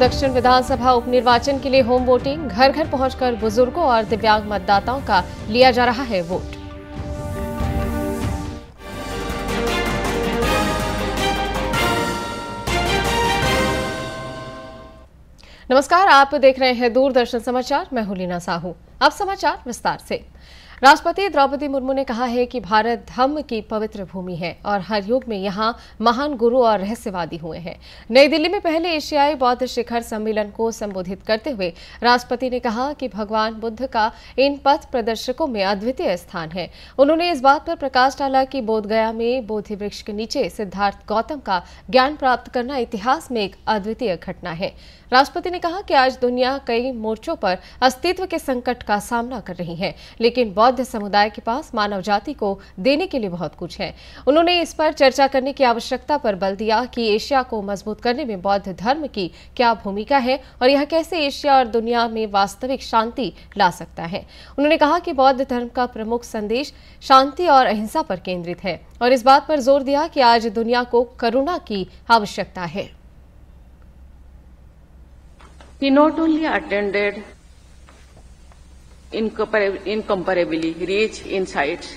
दक्षिण विधानसभा उपनिर्वाचन के लिए होम वोटिंग घर घर पहुंचकर बुजुर्गों और दिव्यांग मतदाताओं का लिया जा रहा है वोट नमस्कार आप देख रहे हैं दूरदर्शन समाचार मैं हूं लीना साहू अब समाचार विस्तार से राष्ट्रपति द्रौपदी मुर्मू ने कहा है कि भारत धम्म की पवित्र भूमि है और हर युग में यहाँ महान गुरु और रहस्यवादी हुए हैं नई दिल्ली में पहले एशियाई बौद्ध शिखर सम्मेलन को संबोधित करते हुए राष्ट्रपति ने कहा कि भगवान बुद्ध का इन पथ प्रदर्शकों में अद्वितीय स्थान है उन्होंने इस बात पर प्रकाश डाला कि बोधगया में बोधि वृक्ष के नीचे सिद्धार्थ गौतम का ज्ञान प्राप्त करना इतिहास में एक अद्वितीय घटना है राष्ट्रपति ने कहा कि आज दुनिया कई मोर्चों पर अस्तित्व के संकट का सामना कर रही है लेकिन बौद्ध बौद्ध समुदाय के पास मानव जाति को देने के लिए बहुत कुछ है उन्होंने इस पर चर्चा करने की आवश्यकता पर बल दिया कि एशिया को मजबूत करने में बौद्ध धर्म की क्या भूमिका है और यह कैसे एशिया और दुनिया में वास्तविक शांति ला सकता है उन्होंने कहा कि बौद्ध धर्म का प्रमुख संदेश शांति और अहिंसा पर केंद्रित है और इस बात पर जोर दिया कि आज दुनिया को करुणा की आवश्यकता है He not only attended incomparably rich insights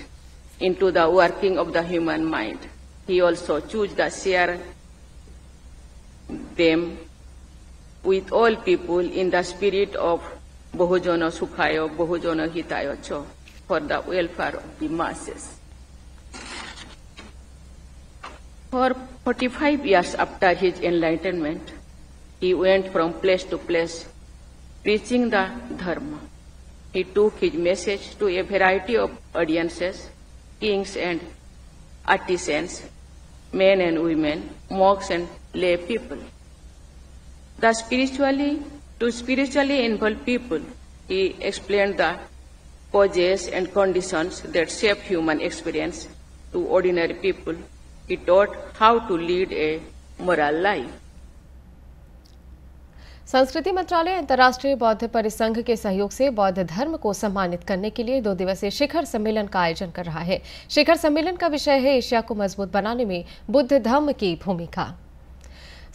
into the working of the human mind. He also chose to share them with all people in the spirit of Bahujana Sukhayo, Bahujana Hitayocho, for the welfare of the masses. For 45 years after his enlightenment, he went from place to place preaching the Dharma he took his message to a variety of audiences, kings and artisans, men and women, monks and lay people. The spiritually, to spiritually involved people, he explained the causes and conditions that shape human experience to ordinary people. He taught how to lead a moral life. संस्कृति मंत्रालय अंतर्राष्ट्रीय बौद्ध परिसंघ के सहयोग से बौद्ध धर्म को सम्मानित करने के लिए दो दिवसीय शिखर सम्मेलन का आयोजन कर रहा है शिखर सम्मेलन का विषय है एशिया को मजबूत बनाने में बुद्ध धर्म की भूमिका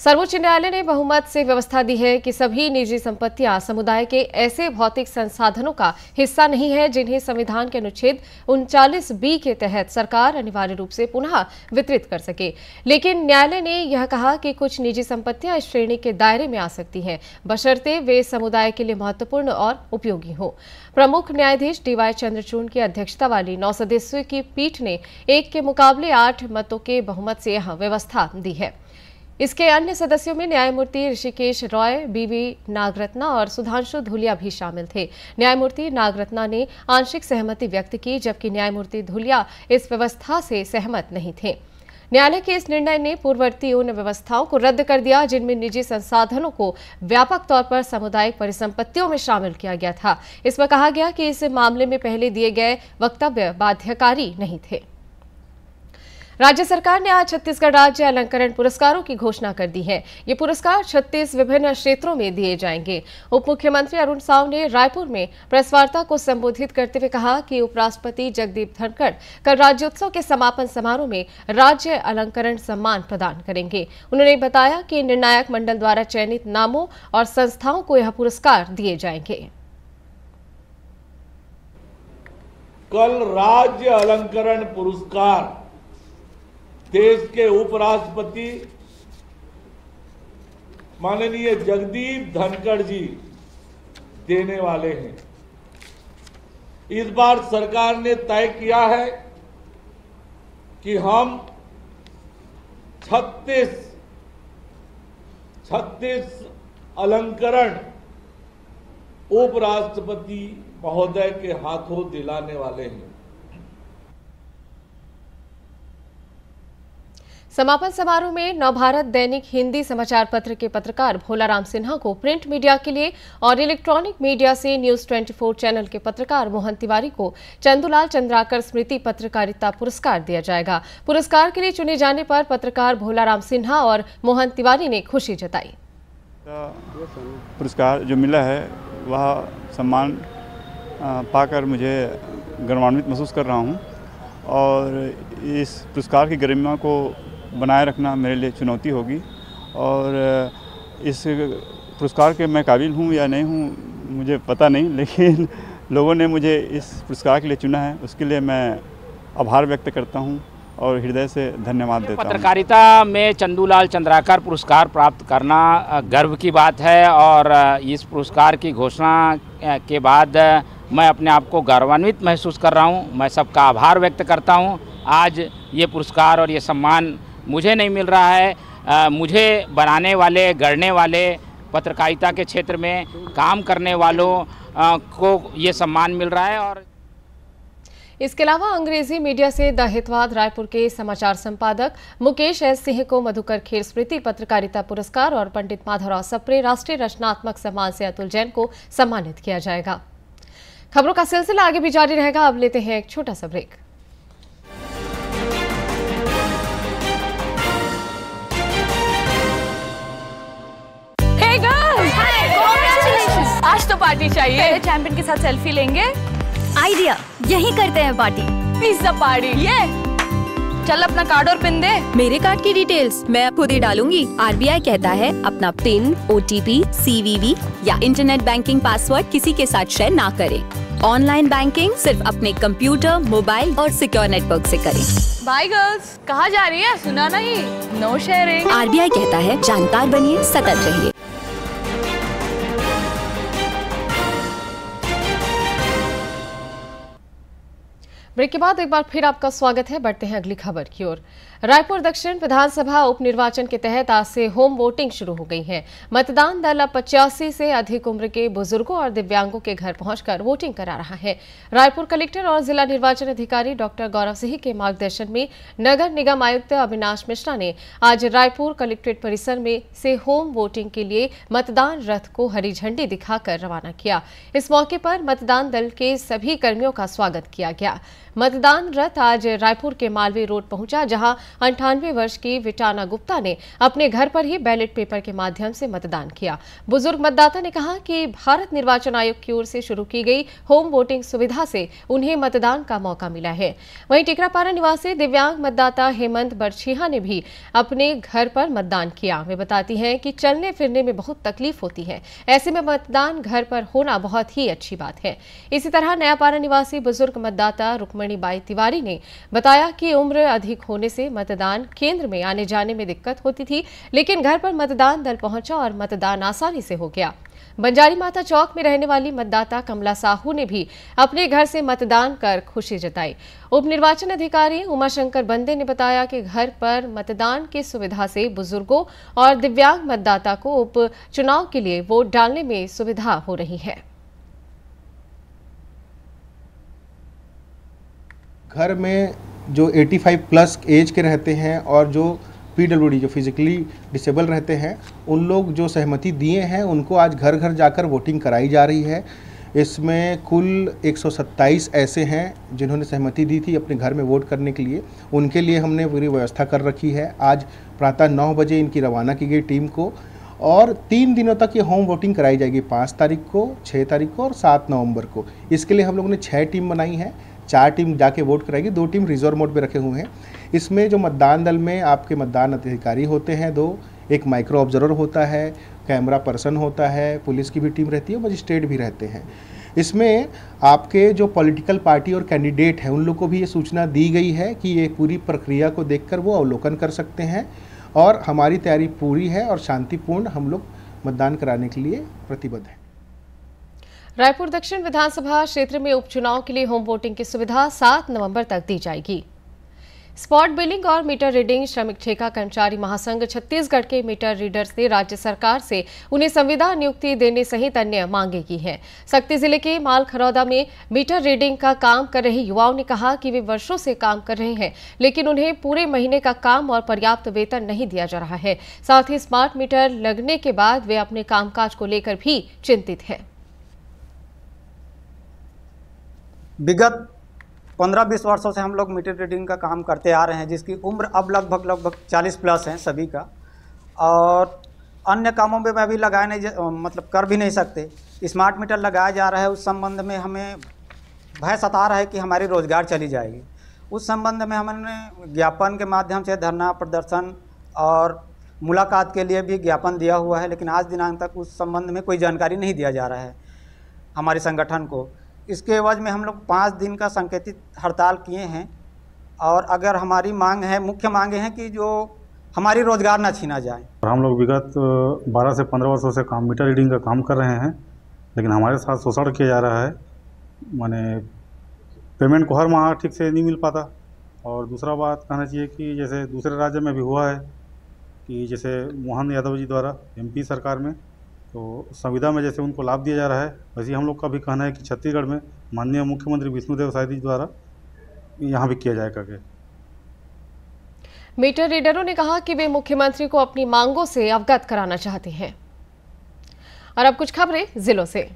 सर्वोच्च न्यायालय ने बहुमत से व्यवस्था दी है कि सभी निजी संपत्तियां समुदाय के ऐसे भौतिक संसाधनों का हिस्सा नहीं है जिन्हें संविधान के अनुच्छेद उनचालीस बी के तहत सरकार अनिवार्य रूप से पुनः वितरित कर सके लेकिन न्यायालय ने यह कहा कि कुछ निजी संपत्तियां इस श्रेणी के दायरे में आ सकती हैं बशर्ते वे समुदाय के लिए महत्वपूर्ण और उपयोगी हों प्रमुख न्यायाधीश डीवाई चंद्रचूड़ की अध्यक्षता वाली नौ सदस्यों की पीठ ने एक के मुकाबले आठ मतों के बहुमत से यह व्यवस्था दी है इसके अन्य सदस्यों में न्यायमूर्ति ऋषिकेश रॉय बीवी नागरत्ना और सुधांशु धुलिया भी शामिल थे न्यायमूर्ति नागरत्ना ने आंशिक सहमति व्यक्त की जबकि न्यायमूर्ति धुलिया इस व्यवस्था से सहमत नहीं थे न्यायालय के इस निर्णय ने पूर्ववर्ती उन व्यवस्थाओं को रद्द कर दिया जिनमें निजी संसाधनों को व्यापक तौर पर सामुदायिक परिसंपत्तियों में शामिल किया गया था इसमें कहा गया कि इस मामले में पहले दिए गए वक्तव्य बाध्यकारी नहीं थे राज्य सरकार ने आज छत्तीसगढ़ राज्य अलंकरण पुरस्कारों की घोषणा कर दी है ये पुरस्कार छत्तीस विभिन्न क्षेत्रों में दिए जाएंगे उप मुख्यमंत्री अरुण साव ने रायपुर में प्रेस वार्ता को संबोधित करते हुए कहा कि उपराष्ट्रपति जगदीप धनखड़ कल राज्योत्सव के समापन समारोह में राज्य अलंकरण सम्मान प्रदान करेंगे उन्होंने बताया कि निर्णायक मंडल द्वारा चयनित नामों और संस्थाओं को यह पुरस्कार दिए जाएंगे कल राज्य अलंकरण पुरस्कार देश के उपराष्ट्रपति माननीय जगदीप धनखड़ जी देने वाले हैं इस बार सरकार ने तय किया है कि हम 36 छत्तीस अलंकरण उपराष्ट्रपति महोदय के हाथों दिलाने वाले हैं समापन समारोह में नवभारत दैनिक हिंदी समाचार पत्र के पत्रकार भोलाराम सिन्हा को प्रिंट मीडिया के लिए और इलेक्ट्रॉनिक मीडिया से न्यूज 24 चैनल के पत्रकार मोहन तिवारी को चंदुलाल चंद्राकर स्मृति पत्रकारिता पुरस्कार दिया जाएगा पुरस्कार के लिए चुने जाने पर पत्रकार भोलाराम सिन्हा और मोहन तिवारी ने खुशी जताई पुरस्कार जो मिला है वह सम्मान पाकर मुझे गर्वान्वित महसूस कर रहा हूँ और इस पुरस्कार की गरिमा को बनाए रखना मेरे लिए चुनौती होगी और इस पुरस्कार के मैं काबिल हूँ या नहीं हूँ मुझे पता नहीं लेकिन लोगों ने मुझे इस पुरस्कार के लिए चुना है उसके लिए मैं आभार व्यक्त करता हूँ और हृदय से धन्यवाद देता हूँ पत्रकारिता में चंदूलाल चंद्राकर पुरस्कार प्राप्त करना गर्व की बात है और इस पुरस्कार की घोषणा के बाद मैं अपने आप को गौरवान्वित महसूस कर रहा हूँ मैं सबका आभार व्यक्त करता हूँ आज ये पुरस्कार और ये सम्मान मुझे नहीं मिल रहा है आ, मुझे बनाने वाले गढ़ने वाले पत्रकारिता के क्षेत्र में काम करने वालों आ, को ये सम्मान मिल रहा है और इसके अलावा अंग्रेजी मीडिया से द हितवाद रायपुर के समाचार संपादक मुकेश एस सिंह को मधुकर खेर स्मृति पत्रकारिता पुरस्कार और पंडित माधवराव सप्रे राष्ट्रीय रचनात्मक सम्मान से अतुल जैन को सम्मानित किया जाएगा खबरों का सिलसिला आगे भी जारी रहेगा अब लेते हैं एक छोटा सा ब्रेक सेल्फी चाहिए पहले चैंपियन के साथ सेल्फी लेंगे आइडिया यही करते हैं पार्टी पिज्जा पार्टी ये चल अपना कार्ड और पिन दे मेरे कार्ड की डिटेल्स मैं खुद ही डालूंगी आरबीआई कहता है अपना PIN O T P CVV या इंटरनेट बैंकिंग पासवर्ड किसी के साथ शेयर ना करें ऑनलाइन बैंकिंग सिर्फ अपने कंप्यूटर मोबाइल और सिक्योर नेटवर्क से करें बाय गर्ल्स कहाँ जा रही है सुना नहीं नो शेयरिंग आरबीआई कहता है जानकार बनिए सतर्क रहिए ब्रेक के बाद एक बार फिर आपका स्वागत है बढ़ते हैं अगली खबर की ओर रायपुर दक्षिण विधानसभा उपनिर्वाचन के तहत आज से होम वोटिंग शुरू हो गई है मतदान दल अब पचासी से अधिक उम्र के बुजुर्गों और दिव्यांगों के घर पहुंचकर वोटिंग करा रहा है रायपुर कलेक्टर और जिला निर्वाचन अधिकारी डॉक्टर गौरव सिंह के मार्गदर्शन में नगर निगम आयुक्त अविनाश मिश्रा ने आज रायपुर कलेक्ट्रेट परिसर में से होम वोटिंग के लिए मतदान रथ को हरी झंडी दिखाकर रवाना किया इस मौके पर मतदान दल के सभी कर्मियों का स्वागत किया गया मतदान रथ आज रायपुर के मालवीय रोड पहुंचा जहां अंठानवे वर्ष की विटाना गुप्ता ने अपने घर पर ही बैलेट पेपर के माध्यम से मतदान किया बुजुर्ग मतदाता ने कहा कि भारत निर्वाचन आयोग की ओर से शुरू की गई होम वोटिंग सुविधा से उन्हें मतदान का मौका मिला है वहीं टिकरापारा निवासी दिव्यांग मतदाता हेमंत बरछीहा ने भी अपने घर पर मतदान किया वे बताती हैं कि चलने फिरने में बहुत तकलीफ होती है ऐसे में मतदान घर पर होना बहुत ही अच्छी बात है इसी तरह नयापारा निवासी बुजुर्ग मतदाता रुकमणी मणिबाई तिवारी ने बताया कि उम्र अधिक होने से मतदान केंद्र में आने जाने में दिक्कत होती थी लेकिन घर पर मतदान दल पहुंचा और मतदान आसानी से हो गया बंजारी माता चौक में रहने वाली मतदाता कमला साहू ने भी अपने घर से मतदान कर खुशी जताई उप निर्वाचन अधिकारी उमाशंकर बंदे ने बताया कि घर पर मतदान की सुविधा से बुजुर्गों और दिव्यांग मतदाता को उप चुनाव के लिए वोट डालने में सुविधा हो रही है घर में जो 85 प्लस एज के रहते हैं और जो पी जो फिज़िकली डिसेबल रहते हैं उन लोग जो सहमति दिए हैं उनको आज घर घर जाकर वोटिंग कराई जा रही है इसमें कुल 127 ऐसे हैं जिन्होंने सहमति दी थी अपने घर में वोट करने के लिए उनके लिए हमने पूरी व्यवस्था कर रखी है आज प्रातः नौ बजे इनकी रवाना की गई टीम को और तीन दिनों तक ये होम वोटिंग कराई जाएगी पाँच तारीख को छः तारीख को और सात नवंबर को इसके लिए हम लोगों ने छः टीम बनाई है चार टीम जाके वोट कराएगी दो टीम रिजर्व मोड पे रखे हुए हैं इसमें जो मतदान दल में आपके मतदान अधिकारी होते हैं दो एक माइक्रो ऑब्जर्वर होता है कैमरा पर्सन होता है पुलिस की भी टीम रहती है मजिस्ट्रेट भी रहते हैं इसमें आपके जो पॉलिटिकल पार्टी और कैंडिडेट हैं उन लोग को भी ये सूचना दी गई है कि ये पूरी प्रक्रिया को देख वो अवलोकन कर सकते हैं और हमारी तैयारी पूरी है और शांतिपूर्ण हम लोग मतदान कराने के लिए प्रतिबद्ध हैं रायपुर दक्षिण विधानसभा क्षेत्र में उपचुनाव के लिए होम वोटिंग की सुविधा 7 नवंबर तक दी जाएगी स्पॉट बिलिंग और मीटर रीडिंग श्रमिक ठेका कर्मचारी महासंघ छत्तीसगढ़ के मीटर रीडर्स ने राज्य सरकार से उन्हें संविदा नियुक्ति देने सहित अन्य मांगे की हैं। सक्ती जिले के मालखरौदा में मीटर रीडिंग का काम कर रहे युवाओं ने कहा कि वे वर्षों से काम कर रहे हैं लेकिन उन्हें पूरे महीने का काम और पर्याप्त वेतन नहीं दिया जा रहा है साथ ही स्मार्ट मीटर लगने के बाद वे अपने कामकाज को लेकर भी चिंतित हैं विगत पंद्रह बीस वर्षों से हम लोग मीटर रीडिंग का काम करते आ रहे हैं जिसकी उम्र अब लगभग लगभग चालीस प्लस है सभी का और अन्य कामों में मैं भी लगाए नहीं मतलब कर भी नहीं सकते स्मार्ट मीटर लगाया जा रहा है उस संबंध में हमें भय सता रहा है कि हमारी रोज़गार चली जाएगी उस संबंध में हमने ज्ञापन के माध्यम से धरना प्रदर्शन और मुलाकात के लिए भी ज्ञापन दिया हुआ है लेकिन आज दिनांक तक उस संबंध में कोई जानकारी नहीं दिया जा रहा है हमारे संगठन को इसके एवज में हम लोग पाँच दिन का संकेतित हड़ताल किए हैं और अगर हमारी मांग है मुख्य मांगे हैं कि जो हमारी रोज़गार ना छीना जाए हम लोग विगत बारह से पंद्रह वर्षों से काम मीटर रीडिंग का काम कर रहे हैं लेकिन हमारे साथ शोषण किया जा रहा है माने पेमेंट को हर माह ठीक से नहीं मिल पाता और दूसरा बात कहना चाहिए कि जैसे दूसरे राज्य में भी हुआ है कि जैसे मोहन यादव जी द्वारा एमपी सरकार में तो संविधा में जैसे उनको लाभ दिया जा रहा है वैसे हम लोग का भी कहना है कि छत्तीसगढ़ में माननीय मुख्यमंत्री विष्णुदेव साय जी द्वारा यहाँ भी किया जाए करके मीटर रीडरों ने कहा कि वे मुख्यमंत्री को अपनी मांगों से अवगत कराना चाहते हैं और अब कुछ खबरें जिलों से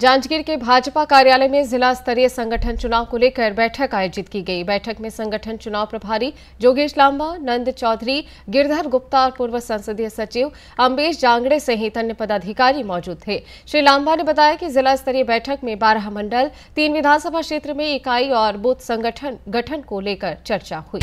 जांजगीर के भाजपा कार्यालय में जिला स्तरीय संगठन चुनाव को लेकर बैठक आयोजित की गई बैठक में संगठन चुनाव प्रभारी जोगेश लांबा नंद चौधरी गिरधर गुप्ता और पूर्व संसदीय सचिव अम्बेश जांगड़े सहित अन्य पदाधिकारी मौजूद थे श्री लांबा ने बताया कि जिला स्तरीय बैठक में बारह मंडल तीन विधानसभा क्षेत्र में इकाई और बूथ संगठन गठन को लेकर चर्चा हुई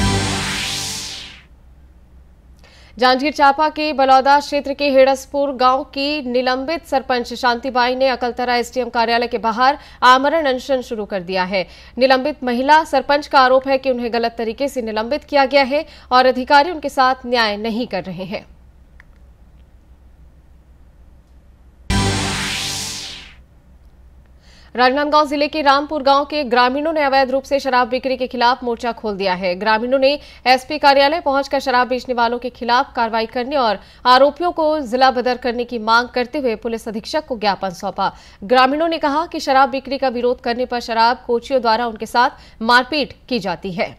जांजगीर चांपा के बलौदा क्षेत्र के हेड़सपुर गांव की निलंबित सरपंच शांतिबाई ने अकलतरा एसडीएम कार्यालय के बाहर आमरण अनशन शुरू कर दिया है निलंबित महिला सरपंच का आरोप है कि उन्हें गलत तरीके से निलंबित किया गया है और अधिकारी उनके साथ न्याय नहीं कर रहे हैं राजनांदगांव जिले के रामपुर गांव के ग्रामीणों ने अवैध रूप से शराब बिक्री के खिलाफ मोर्चा खोल दिया है ग्रामीणों ने एसपी कार्यालय पहुंचकर शराब बेचने वालों के खिलाफ कार्रवाई करने और आरोपियों को जिला बदर करने की मांग करते हुए पुलिस अधीक्षक को ज्ञापन सौंपा ग्रामीणों ने कहा कि शराब बिक्री का विरोध करने पर शराब कोचियों द्वारा उनके साथ मारपीट की जाती है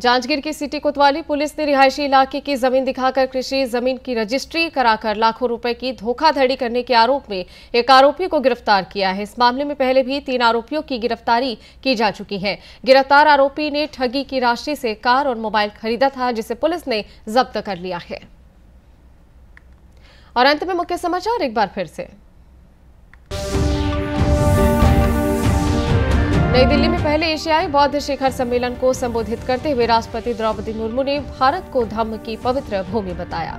जांजगीर की सिटी कोतवाली पुलिस ने रिहायशी इलाके की जमीन दिखाकर कृषि जमीन की रजिस्ट्री कराकर लाखों रुपए की धोखाधड़ी करने के आरोप में एक आरोपी को गिरफ्तार किया है इस मामले में पहले भी तीन आरोपियों की गिरफ्तारी की जा चुकी है गिरफ्तार आरोपी ने ठगी की राशि से कार और मोबाइल खरीदा था जिसे पुलिस ने जब्त कर लिया है और अंत में मुख्य समाचार एक बार फिर से नई दिल्ली में पहले एशियाई बौद्ध शिखर सम्मेलन को संबोधित करते हुए राष्ट्रपति द्रौपदी मुर्मू ने भारत को धम्म की पवित्र भूमि बताया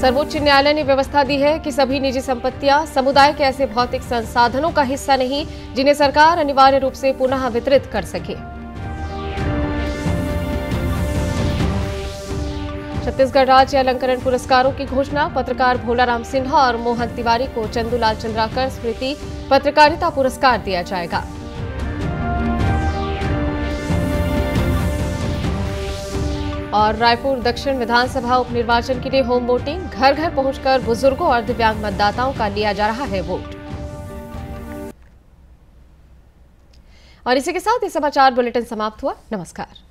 सर्वोच्च न्यायालय ने व्यवस्था दी है कि सभी निजी संपत्तियां समुदाय के ऐसे भौतिक संसाधनों का हिस्सा नहीं जिन्हें सरकार अनिवार्य रूप से पुनः वितरित कर सके छत्तीसगढ़ राज्य अलंकरण पुरस्कारों की घोषणा पत्रकार भोलाराम सिन्हा और मोहन तिवारी को चंदूलाल चंद्राकर स्मृति पत्रकारिता पुरस्कार दिया जाएगा और रायपुर दक्षिण विधानसभा उपनिर्वाचन के लिए होम वोटिंग घर घर पहुंचकर बुजुर्गों और दिव्यांग मतदाताओं का लिया जा रहा है वोट और इसी के साथ ये समाचार बुलेटिन समाप्त हुआ नमस्कार